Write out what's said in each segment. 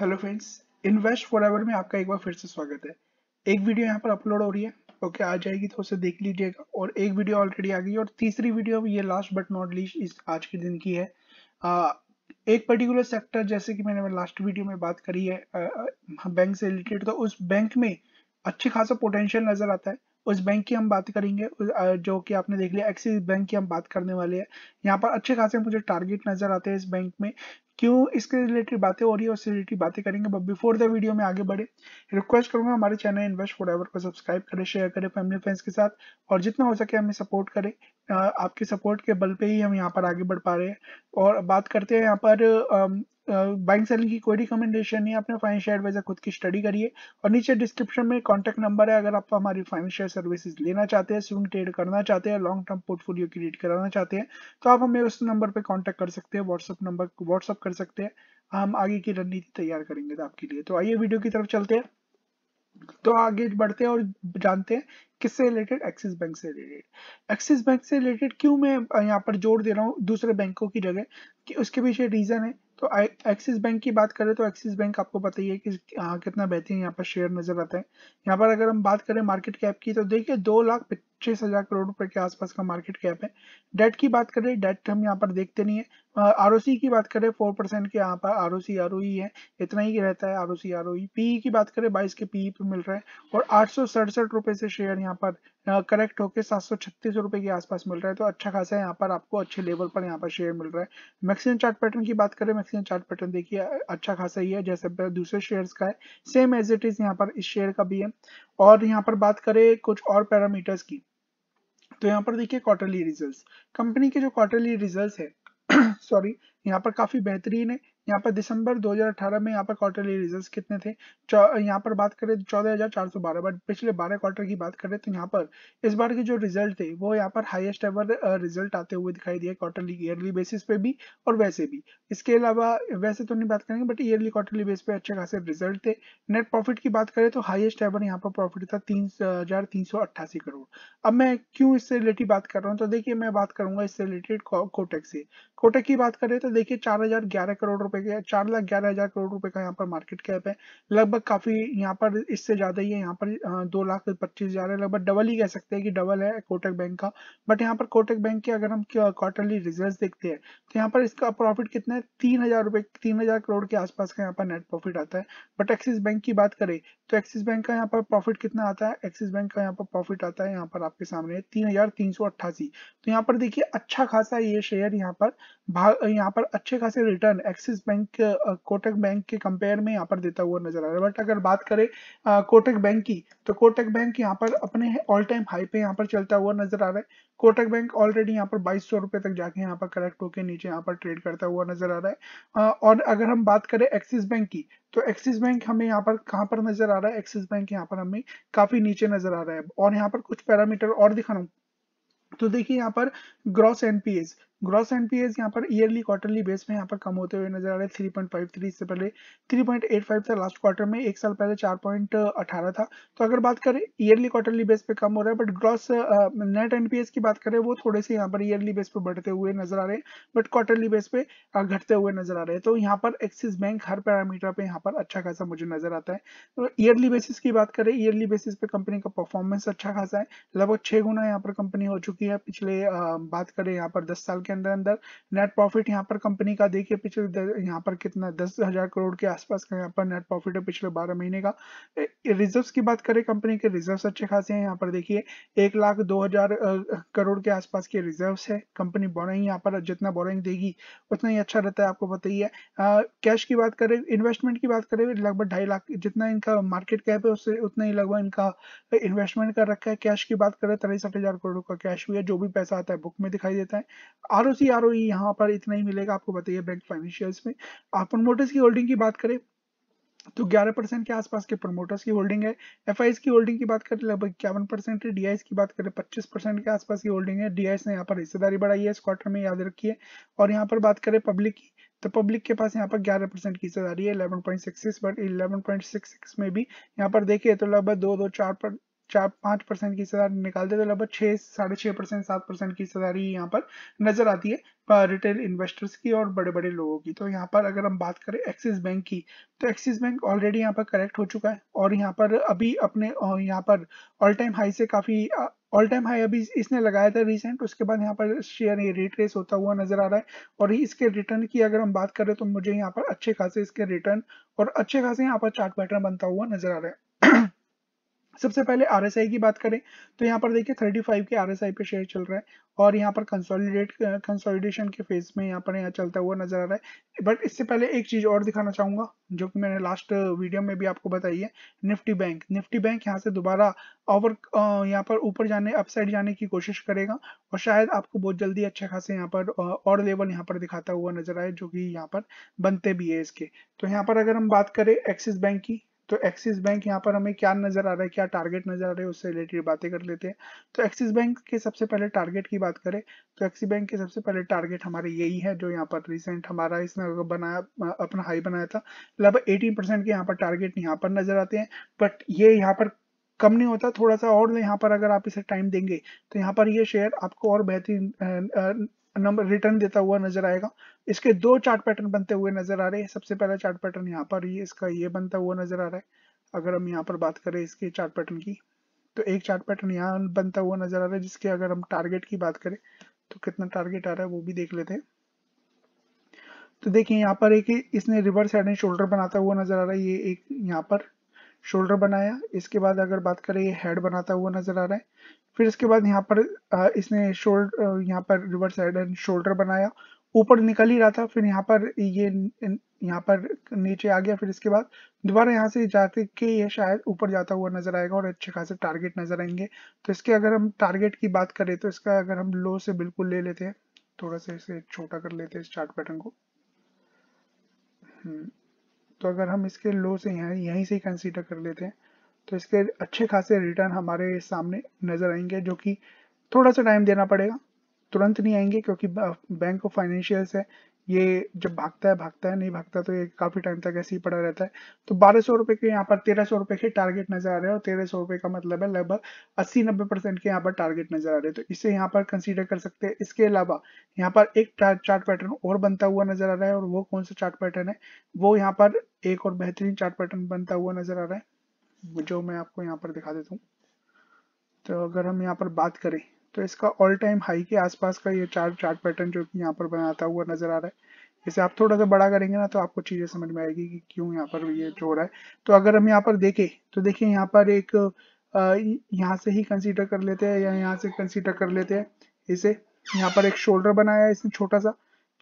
hello friends invest for ever में आपका एक बार फिर से स्वागत है एक वीडियो यहाँ पर अपलोड हो रही है ओके आ जाएगी तो उसे देख लीजिएगा और एक वीडियो ऑलरेडी आ गई और तीसरी वीडियो ये लास्ट बट नॉट लीस्ट इस आज के दिन की है आ, एक पर्टिकुलर सेक्टर जैसे कि मैंने लास्ट वीडियो में बात करी है आ, बैंक से रिलेटेड तो उस बैंक में अच्छी खासा पोटेंशियल नजर आता है उस बैंक की हम बात करेंगे जो कि आपने देख लिया एक्सिस बैंक की हम बात करने वाले हैं यहाँ पर अच्छे खासे मुझे टारगेट नजर आते हैं इस बैंक में क्यों इसके रिलेटेड बातें हो रही है उससे रिलेटेड बातें करेंगे बट बिफोर द वीडियो में आगे बढ़े रिक्वेस्ट करूंगा हमारे चैनल इन्वेस्ट फॉर एवर को सब्सक्राइब करें शेयर करें फैमिली फ्रेंड्स के साथ और जितना हो सके हमें सपोर्ट करें आपके सपोर्ट के बल पे ही हम यहाँ पर आगे बढ़ पा रहे हैं और बात करते हैं यहाँ पर बाइंग सेलिंग की कोई रिकमेंडेशन नहीं आपने फाइनेंशियल एडवाइजर खुद की स्टडी करिए और नीचे डिस्क्रिप्शन में कॉन्टैक्ट नंबर है अगर आप हमारी फाइनेंशियल सर्विसेज लेना चाहते हैं स्विंग ट्रेड करना चाहते हैं लॉन्ग टर्म पोर्टफोलियो क्रिएट कराना चाहते हैं तो आप हमें उस नंबर पर कॉन्टैक्ट कर सकते हैं व्हाट्सअप नंबर व्हाट्सअप कर सकते हैं हम आगे की रणनीति तैयार करेंगे तो आपके लिए तो आइए वीडियो की तरफ चलते हैं तो आगे बढ़ते हैं और जानते हैं किससे रिलेटेड एक्सिस बैंक से रिलेटेड एक्सिस बैंक से रिलेटेड क्यों मैं यहाँ पर जोर दे रहा हूँ दूसरे बैंकों की जगह कि उसके पीछे रीजन है तो एक्सिस बैंक की बात करें तो एक्सिस बैंक आपको पता ही है कि आ, कितना बेहतरीन यहाँ पर शेयर नजर आता है यहाँ पर अगर हम बात करें मार्केट कैप की तो देखिए दो लाख पच्चीस हजार करोड़ रुपए के आसपास का मार्केट कैप है डेट की बात करें डेट हम यहाँ पर देखते नहीं है आर uh, की बात करें फोर परसेंट के यहाँ पर आर ओ सी है इतना ही रहता है R O C R PE की बात करें बाईस के पीई e पे मिल रहा है और आठ सौ सड़सठ रुपए से शेयर यहाँ पर करेक्ट होकर सात सौ छत्तीस रुपए के आसपास मिल रहा है तो अच्छा खासा यहाँ पर आपको अच्छे लेवल पर यहाँ पर शेयर मिल रहा है मैक्सिमम चार्ट पैटर्न की बात करें मैक्सिमम चार्ट पैटर्न देखिए अच्छा खासा ही है जैसे दूसरे शेयर का है सेम एज इट इज यहाँ पर इस शेयर का भी है और यहाँ पर बात करें कुछ और पैरामीटर्स की तो यहाँ पर देखिए क्वार्टरली रिजल्ट्स कंपनी के जो क्वार्टरली रिजल्ट्स है सॉरी यहाँ पर काफी बेहतरीन है यहाँ पर दिसंबर 2018 में यहाँ पर क्वार्टरली रिजल्ट्स कितने थे यहाँ पर बात करें चौदह हजार चार सौ बारह बट पिछले बारह क्वार्टर की बात करें तो यहाँ पर इस बार के जो रिजल्ट थे वो यहाँ पर हाईएस्ट एवर रिजल्ट आते हुए दिखाई दिए क्वार्टरली ईयरली बेसिस पे भी और वैसे भी इसके अलावा वैसे तो नहीं बात करेंगे बट ईयरली क्वार्टरली बेस पे अच्छे खासे रिजल्ट थे नेट प्रॉफिट की बात करें तो हाईएस्ट एवर यहाँ पर प्रॉफिट था तीन हजार तीन सौ अट्ठासी करोड़ अब मैं क्यों इससे रिलेटेड बात कर रहा हूँ तो देखिये मैं बात करूंगा इससे रिलेटेड कोटेक से कोटेक की बात करें तो देखिए चार हजार ग्यारह करोड़ रुपए रुपए का चार लाख ग्यारह हजार करोड़ रुपए का यहाँ पर मार्केट कैप है लगभग काफी यहाँ पर इससे ज्यादा ही है यहाँ पर दो लाख पच्चीस हजार है लगभग डबल ही कह सकते हैं कि डबल है कोटक बैंक का बट यहाँ पर कोटक बैंक के अगर हम क्वार्टरली रिजल्ट देखते हैं तो यहाँ पर इसका प्रॉफिट कितना है तीन हजार रुपए तीन हजार करोड़ के आसपास का यहाँ पर नेट प्रॉफिट आता है बट एक्सिस बैंक की बात करें तो एक्सिस बैंक का यहाँ पर प्रॉफिट कितना आता है एक्सिस बैंक का यहाँ पर प्रॉफिट आता है यहाँ पर आपके सामने तीन हजार तीन सौ अट्ठासी तो यहाँ पर देखिए अच्छा खासा ये शेयर यहाँ पर भाग यहाँ पर अच्छे खासे return Axis Bank Kotak bank के कंपेयर में यहाँ पर देता हुआ नजर आ रहा है बट अगर बात करें कोटक बैंक की तो कोटक बैंक यहाँ पर अपने ऑल टाइम हाई पे यहाँ पर चलता हुआ नजर आ रहा है कोटक बैंक ऑलरेडी यहाँ पर बाईस सौ रुपए तक जाके यहाँ पर करेक्ट होके नीचे यहाँ पर ट्रेड करता हुआ नजर आ रहा है और अगर हम बात करें एक्सिस बैंक की तो एक्सिस बैंक हमें यहाँ पर कहाँ पर नजर आ रहा है एक्सिस बैंक यहाँ पर हमें काफी नीचे नजर आ रहा है और यहाँ पर कुछ पैरामीटर और दिखा रहा हूँ तो देखिए यहाँ पर ग्रॉस एनपीएस ग्रॉस एनपीएस यहाँ पर ईयरली क्वार्टरली बेस में यहाँ पर कम होते हुए नजर आ रहे थ्री पॉइंट फाइव थ्री इससे पहले थ्री पॉइंट एट फाइव था लास्ट क्वार्टर में एक साल पहले चार पॉइंट अठारह था तो अगर बात करें ईयरली क्वार्टरली बेस पे कम हो रहा है बट ग्रॉस नेट एनपीएस की बात करें वो थोड़े से यहाँ पर ईयरली बेस पे बढ़ते हुए नजर आ रहे हैं बट क्वार्टरली बेस पे uh, घटते हुए नजर आ रहे हैं तो यहाँ पर एक्सिस बैंक हर पैरामीटर पे यहाँ पर अच्छा खासा मुझे नजर आता है तो ईयरली बेसिस की बात करें ईयरली बेसिस पे कंपनी का परफॉर्मेंस अच्छा खासा है लगभग छह गुना यहाँ पर कंपनी हो चुकी है पिछले uh, बात करें यहाँ पर दस साल के अंदर अंदर नेट प्रॉफिट यहाँ पर कंपनी का देखिए पिछले यहाँ पर कितना दस हजार करोड़ के आसपास का यहाँ पर नेट प्रॉफिट है पिछले बारह महीने का रिजर्व की बात करें कंपनी के रिजर्व अच्छे खासे हैं यहाँ पर देखिए एक लाख दो हजार करोड़ के आसपास के रिजर्व है कंपनी बोरिंग यहाँ पर जितना बोरिंग देगी उतना ही अच्छा रहता है आपको बताइए कैश की बात करें इन्वेस्टमेंट की बात करें लगभग ढाई लाख जितना इनका मार्केट कैप है उससे उतना ही लगभग इनका इन्वेस्टमेंट कर रखा है कैश की बात करें तिरसठ हजार करोड़ का कैश भी है जो भी पैसा आता है बुक में दिखाई देता है R O C R O यहाँ पर इतना ही मिलेगा आपको बताइए बैंक फाइनेंशियल्स में आप प्रमोटर्स की होल्डिंग की बात करें तो 11 परसेंट के आसपास के प्रमोटर्स की होल्डिंग है एफ की होल्डिंग की बात करें लगभग इक्यावन परसेंट है डीआईएस की बात करें 25 परसेंट के आसपास की होल्डिंग है डीआईएस ने यहाँ पर हिस्सेदारी बढ़ाई है इस क्वार्टर में याद रखिए और यहाँ पर बात करें पब्लिक की तो पब्लिक के पास यहाँ पर 11 परसेंट की हिस्सेदारी है इलेवन पॉइंट 11.66 में भी यहाँ पर देखिए तो लगभग दो दो चार चार पांच परसेंट की हिस्सेदारी निकालते तो लगभग छह साढ़े छह परसेंट सात परसेंट की हिस्सेदारी यहाँ पर नजर आती है रिटेल इन्वेस्टर्स की और बड़े बड़े लोगों की तो यहाँ पर अगर हम बात करें एक्सिस बैंक की तो एक्सिस बैंक ऑलरेडी यहाँ पर करेक्ट हो चुका है और यहाँ पर अभी अपने यहाँ पर ऑल टाइम हाई से काफ़ी ऑल टाइम हाई अभी इसने लगाया था रिसेंट उसके बाद यहाँ पर शेयर ये रिट्रेस होता हुआ नजर आ रहा है और इसके रिटर्न की अगर हम बात करें तो मुझे यहाँ पर अच्छे खासे इसके रिटर्न और अच्छे खासे यहाँ पर चार्ट पैटर्न बनता हुआ नजर आ रहा है सबसे पहले आर की बात करें तो यहाँ पर देखिए 35 के आर पे शेयर चल रहा है और यहाँ पर कंसोलिडेट कंसोलिडेशन के फेज में यहाँ पर यहाँ चलता हुआ नजर आ रहा है बट इससे पहले एक चीज और दिखाना चाहूंगा जो कि मैंने लास्ट वीडियो में भी आपको बताई है निफ्टी बैंक निफ्टी बैंक यहाँ से दोबारा ओवर यहाँ पर ऊपर जाने अपसाइड जाने की कोशिश करेगा और शायद आपको बहुत जल्दी अच्छे खासे यहाँ पर और लेवल यहाँ पर दिखाता हुआ नजर आए जो कि यहाँ पर बनते भी है इसके तो यहाँ पर अगर हम बात करें एक्सिस बैंक की तो एक्सिस बैंक यहाँ पर हमें क्या नजर आ रहा है क्या टारगेट नजर आ रहे हैं उससे रिलेटेड बातें कर लेते हैं तो एक्सिस बैंक के सबसे पहले टारगेट की बात करें तो एक्सिस बैंक के सबसे पहले टारगेट हमारे यही है जो यहाँ पर रिसेंट हमारा इसने बनाया अपना हाई बनाया था लगभग एटीन परसेंट के यहाँ पर टारगेट यहाँ पर नजर आते हैं बट ये यहाँ पर कम नहीं होता थोड़ा सा और यहाँ पर अगर आप इसे टाइम देंगे तो यहाँ पर ये शेयर आपको और बेहतरीन नंबर रिटर्न देता हुआ नजर आएगा इसके दो चार्ट पैटर्न बनते हुए नजर आ रहे हैं सबसे पहला चार्ट पैटर्न यहाँ पर ये इसका ये बनता हुआ नजर आ रहा है अगर हम यहाँ पर बात करें इसके चार्ट पैटर्न की तो एक चार्ट पैटर्न यहाँ बनता हुआ नजर आ रहा है जिसके अगर हम टारगेट की बात करें तो कितना टारगेट आ रहा है वो भी देख लेते हैं तो देखिए यहाँ पर एक इसने रिवर्स हेड एंड शोल्डर बनाता हुआ नजर आ रहा है ये एक यहाँ पर शोल्डर बनाया इसके बाद अगर बात करें ये हेड बनाता हुआ नजर आ रहा है फिर इसके बाद यहाँ पर इसने शोल्डर यहाँ पर रिवर्स साइड एंड शोल्डर बनाया ऊपर निकल ही रहा था फिर यहाँ पर ये यहाँ पर नीचे आ गया फिर इसके बाद दोबारा यहाँ से जाते के ये शायद ऊपर जाता हुआ नजर आएगा और अच्छे खासे टारगेट नजर आएंगे तो इसके अगर हम टारगेट की बात करें तो इसका अगर हम लो से बिल्कुल ले लेते हैं थोड़ा सा इसे छोटा कर लेते हैं इस चार्ट पैटर्न को हम्म, तो अगर हम इसके लो से यहाँ यहीं से कंसीडर कर लेते हैं तो इसके अच्छे खासे रिटर्न हमारे सामने नज़र आएंगे जो कि थोड़ा सा टाइम देना पड़ेगा तुरंत नहीं आएंगे क्योंकि बैंक ऑफ फाइनेंशियल्स है ये जब भागता है भागता है नहीं भागता तो ये काफी टाइम तक ऐसे ही पड़ा रहता है तो बारह सौ रुपए के यहाँ पर तेरह सौ रुपए के टारगेट नजर आ रहे हैं और तेरह सौ रुपए का मतलब है लगभग अस्सी नब्बे परसेंट के यहाँ पर टारगेट नजर आ रहे हैं तो इसे यहाँ पर कंसीडर कर सकते हैं इसके अलावा यहाँ पर एक चार्ट पैटर्न और बनता हुआ नजर आ रहा है और वो कौन सा चार्ट पैटर्न है वो यहाँ पर एक और बेहतरीन चार्ट पैटर्न बनता हुआ नजर आ रहा है जो मैं आपको यहाँ पर दिखा देता हूँ तो अगर हम यहाँ पर बात करें तो इसका ऑल टाइम हाई के आसपास का ये चार चार्ट पैटर्न जो यहाँ पर बनाता हुआ नजर आ रहा है इसे आप थोड़ा सा बड़ा करेंगे ना तो आपको चीजें समझ में आएगी कि क्यों यहाँ पर ये जो हो रहा है तो अगर हम यहाँ पर देखें तो देखिए यहाँ पर एक यहाँ से ही कंसीडर कर लेते हैं या यहाँ से कंसीडर कर लेते हैं इसे यहाँ पर एक शोल्डर बनाया इसने छोटा सा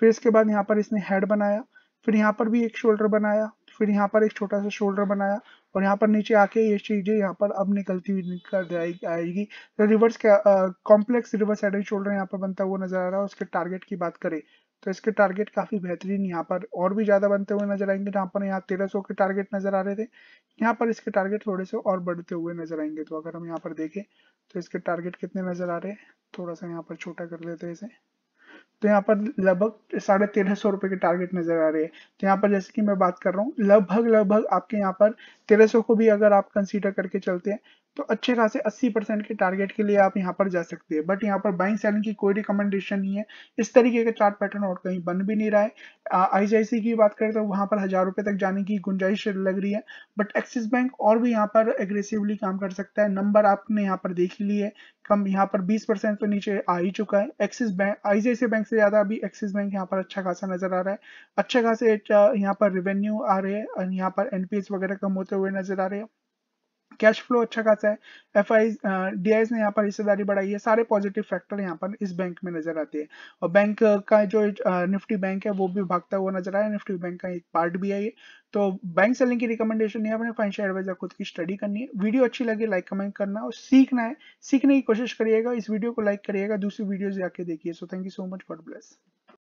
फिर इसके बाद यहाँ पर इसने हेड बनाया फिर यहाँ पर भी एक शोल्डर बनाया फिर यहाँ पर एक छोटा सा शोल्डर बनाया और यहाँ पर नीचे आके ये चीजें यहाँ पर अब निकलती हुई निकल आएगी तो reverse complex reverse head and shoulder यहाँ पर बनता हुआ नजर आ रहा है उसके टारगेट की बात करें तो इसके टारगेट काफी बेहतरीन यहाँ पर और भी ज्यादा बनते हुए नजर आएंगे जहाँ पर यहाँ तेरह सौ के टारगेट नजर आ रहे थे यहाँ पर इसके टारगेट थोड़े से और बढ़ते हुए नजर आएंगे तो अगर हम यहाँ पर देखें तो इसके टारगेट कितने नजर आ रहे हैं थोड़ा सा यहाँ पर छोटा कर लेते हैं इसे तो यहाँ पर लगभग साढ़े तेरह सौ रुपए की टारगेट नजर आ रही है तो यहाँ पर जैसे कि मैं बात कर रहा हूँ लगभग लगभग आपके यहाँ पर तेरह सौ को भी अगर आप कंसीडर करके चलते हैं तो अच्छे खासे 80 परसेंट के टारगेट के लिए आप यहाँ पर जा सकते हैं बट यहाँ पर बाइंग सेलिंग की कोई रिकमेंडेशन नहीं है इस तरीके का चार्ट पैटर्न और कहीं बन भी नहीं रहा है आईसीआईसी की बात करें तो वहां पर हजार रुपए तक जाने की गुंजाइश लग रही है बट एक्सिस बैंक और भी यहाँ पर एग्रेसिवली काम कर सकता है नंबर आपने यहाँ पर देख ही लिए कम यहाँ पर बीस तो नीचे आ ही चुका है Axis bank ICICI bank bank से ज़्यादा अभी एक्सिस बैंक यहाँ पर अच्छा खासा नजर आ रहा है अच्छे खासे यहाँ पर रेवेन्यू आ रहे हैं यहाँ पर एनपीएस वगैरह कम होते हुए नजर आ रहे हैं कैश फ्लो अच्छा खासा है एफ आई डी ने यहाँ पर हिस्सेदारी बढ़ाई है सारे पॉजिटिव फैक्टर यहाँ पर इस बैंक में नजर आते हैं और बैंक का जो निफ्टी बैंक है वो भी भागता हुआ नजर आया निफ्टी बैंक का एक पार्ट भी है ये तो बैंक सेलिंग की रिकमेंडेशन है अपने फाइनेंशियल एडवाइजर खुद की स्टडी करनी है वीडियो अच्छी लगी लाइक कमेंट करना और सीखना है सीखने की कोशिश करिएगा इस वीडियो को लाइक करिएगा दूसरी वीडियो जाके देखिए so thank you so much God bless